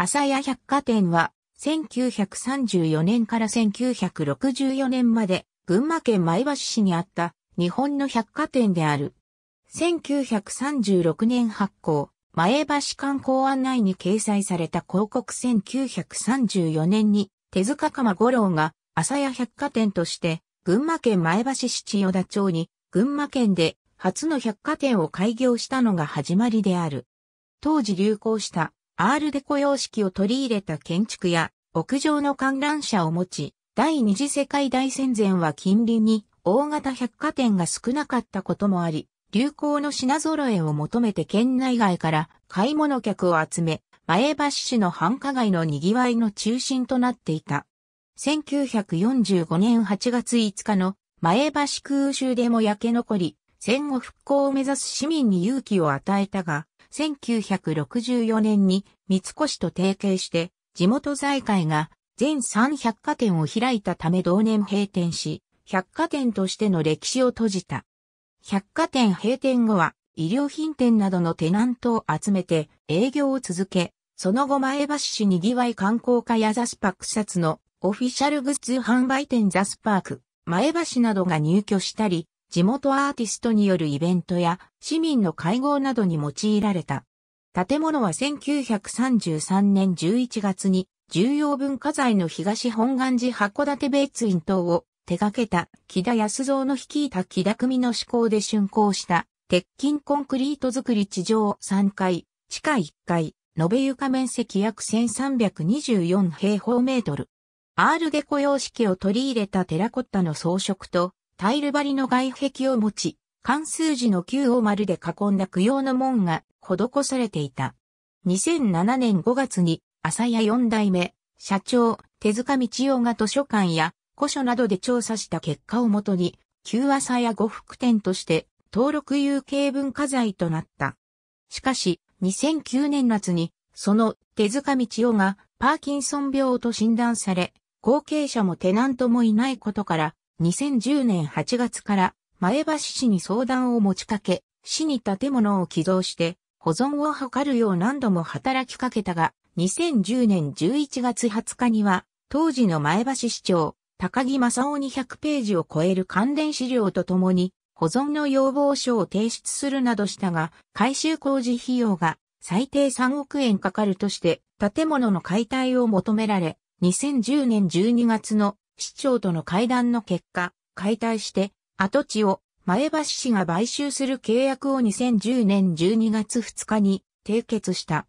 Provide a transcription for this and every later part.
朝屋百貨店は、1934年から1964年まで、群馬県前橋市にあった日本の百貨店である。1936年発行、前橋観光案内に掲載された広告1934年に、手塚鎌五郎が朝屋百貨店として、群馬県前橋市千代田町に、群馬県で初の百貨店を開業したのが始まりである。当時流行したアールデコ様式を取り入れた建築や屋上の観覧車を持ち、第二次世界大戦前は近隣に大型百貨店が少なかったこともあり、流行の品揃えを求めて県内外から買い物客を集め、前橋市の繁華街の賑わいの中心となっていた。1945年8月5日の前橋空襲でも焼け残り、戦後復興を目指す市民に勇気を与えたが、1964年に三越と提携して、地元財界が全3百貨店を開いたため同年閉店し、百貨店としての歴史を閉じた。百貨店閉店後は、医療品店などのテナントを集めて営業を続け、その後前橋市にぎわい観光課やザスパ草津のオフィシャルグッズ販売店ザスパーク、前橋などが入居したり、地元アーティストによるイベントや市民の会合などに用いられた。建物は1933年11月に重要文化財の東本願寺函館別院等を手掛けた木田康造の率いた木田組の施行で竣工した鉄筋コンクリート作り地上3階、地下1階、延べ床面積約1324平方メートル。アールデコ様式を取り入れたテラコッタの装飾とタイル張りの外壁を持ち、関数字の9を丸で囲んだ供養の門が施されていた。2007年5月に、朝屋4代目、社長、手塚道夫が図書館や古書などで調査した結果をもとに、旧朝屋呉服店として登録有形文化財となった。しかし、2009年夏に、その手塚道夫がパーキンソン病と診断され、後継者もテナントもいないことから、2010年8月から前橋市に相談を持ちかけ、市に建物を寄贈して保存を図るよう何度も働きかけたが、2010年11月20日には、当時の前橋市長、高木正夫に100ページを超える関連資料とともに、保存の要望書を提出するなどしたが、改修工事費用が最低3億円かかるとして、建物の解体を求められ、2010年12月の市長との会談の結果、解体して、跡地を前橋市が買収する契約を2010年12月2日に締結した。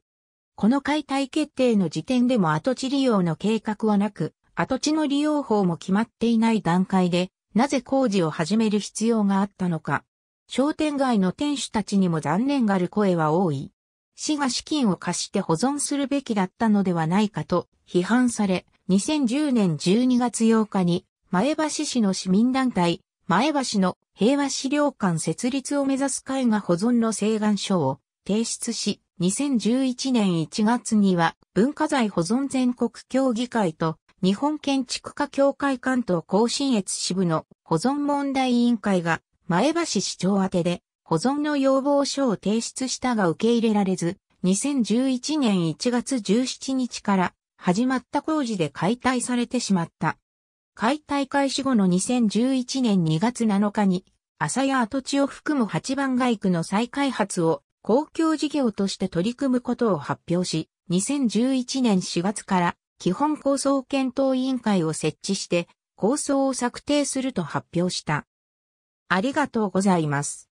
この解体決定の時点でも跡地利用の計画はなく、跡地の利用法も決まっていない段階で、なぜ工事を始める必要があったのか。商店街の店主たちにも残念がる声は多い。市が資金を貸して保存するべきだったのではないかと批判され、2010年12月8日に、前橋市の市民団体、前橋の平和資料館設立を目指す会が保存の請願書を提出し、2011年1月には文化財保存全国協議会と日本建築家協会関東甲信越支部の保存問題委員会が前橋市長宛てで保存の要望書を提出したが受け入れられず、2011年1月17日から始まった工事で解体されてしまった。解体開始後の2011年2月7日に、朝や跡地を含む八番街区の再開発を公共事業として取り組むことを発表し、2011年4月から基本構想検討委員会を設置して構想を策定すると発表した。ありがとうございます。